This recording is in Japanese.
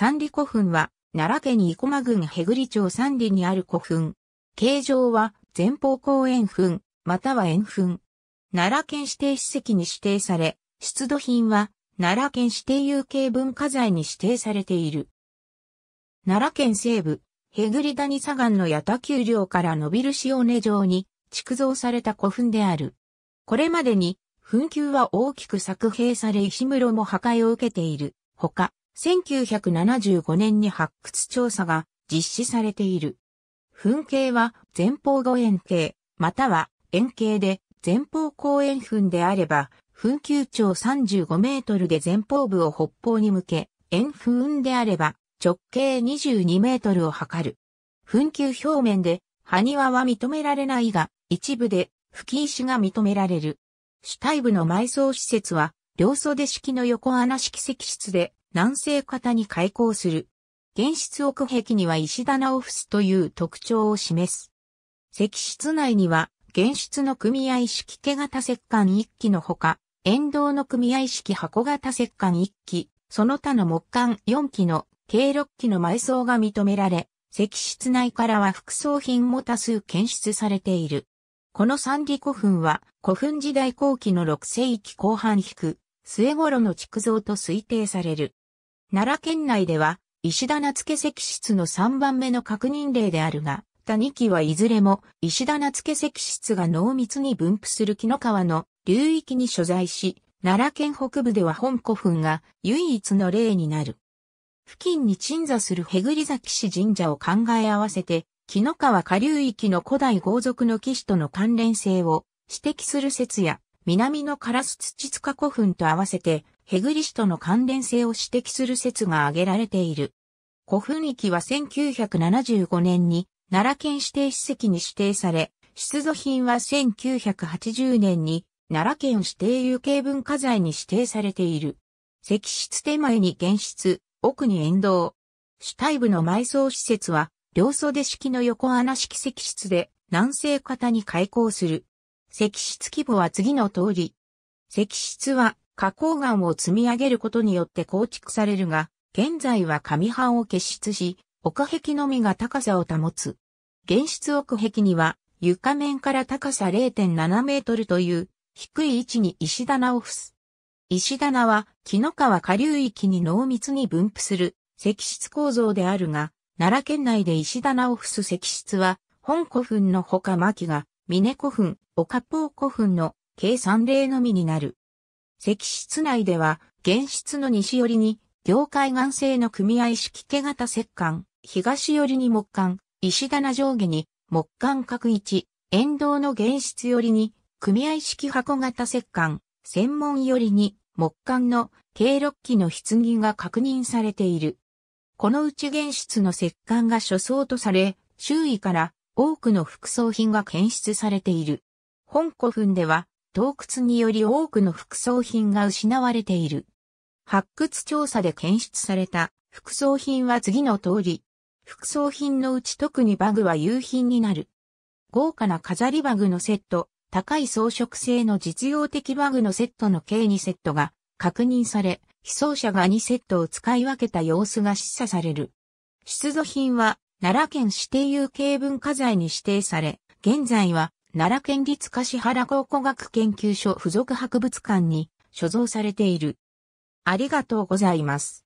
三里古墳は、奈良県生駒郡へぐり町三里にある古墳。形状は、前方後円墳、または円墳。奈良県指定史跡に指定され、出土品は、奈良県指定有形文化財に指定されている。奈良県西部、へぐり谷左岸の八田丘陵から伸びる塩根城に、築造された古墳である。これまでに、墳丘は大きく削平され石室も破壊を受けている。ほか、1975年に発掘調査が実施されている。噴景は前方後円形、または円形で前方後円噴であれば、噴球長35メートルで前方部を北方に向け、円噴であれば直径22メートルを測る。噴球表面で埴輪は認められないが、一部で吹石が認められる。主体部の埋葬施設は、両袖式の横穴式石室で、南西型に開口する。原室奥壁には石棚を伏すという特徴を示す。石室内には、原室の組合式毛型石棺一機のほか、沿道の組合式箱型石棺一機、その他の木管四機の計六機の埋葬が認められ、石室内からは副葬品も多数検出されている。この三里古墳は古墳時代後期の6世紀後半引く末頃の築造と推定される。奈良県内では、石田夏家石室の3番目の確認例であるが、他2基はいずれも石田夏家石室が濃密に分布する木の川の流域に所在し、奈良県北部では本古墳が唯一の例になる。付近に鎮座するへぐり崎市神社を考え合わせて、木の川下流域の古代豪族の騎士との関連性を指摘する説や、南のカラス土塚古墳と合わせてヘグリシとの関連性を指摘する説が挙げられている。古墳域は1975年に奈良県指定史跡に指定され、出土品は1980年に奈良県指定有形文化財に指定されている。石室手前に現室、奥に沿道。主体部の埋葬施設は、両袖式の横穴式石室で南西型に開口する。石室規模は次の通り。石室は花崗岩を積み上げることによって構築されるが、現在は上半を結出し、奥壁のみが高さを保つ。現出奥壁には床面から高さ0.7メートルという低い位置に石棚を付す。石棚は木の川下流域に濃密に分布する石室構造であるが、奈良県内で石棚を付す石室は、本古墳のほか牧が、峰古墳、岡ポ古墳の計算例のみになる。石室内では、原室の西寄りに、業界岩製の組合式毛型石管、東寄りに木管、石棚上下に、木管各一、沿道の原室寄りに、組合式箱型石管、専門寄りに、木管の計6機の棺が確認されている。このうち原室の石管が所相とされ、周囲から多くの副葬品が検出されている。本古墳では洞窟により多くの副葬品が失われている。発掘調査で検出された副葬品は次の通り。副葬品のうち特にバグは有品になる。豪華な飾りバグのセット、高い装飾性の実用的バグのセットの計2セットが確認され、被葬者が2セットを使い分けた様子が示唆される。出土品は奈良県指定有形文化財に指定され、現在は奈良県立橿原考古学研究所附属博物館に所蔵されている。ありがとうございます。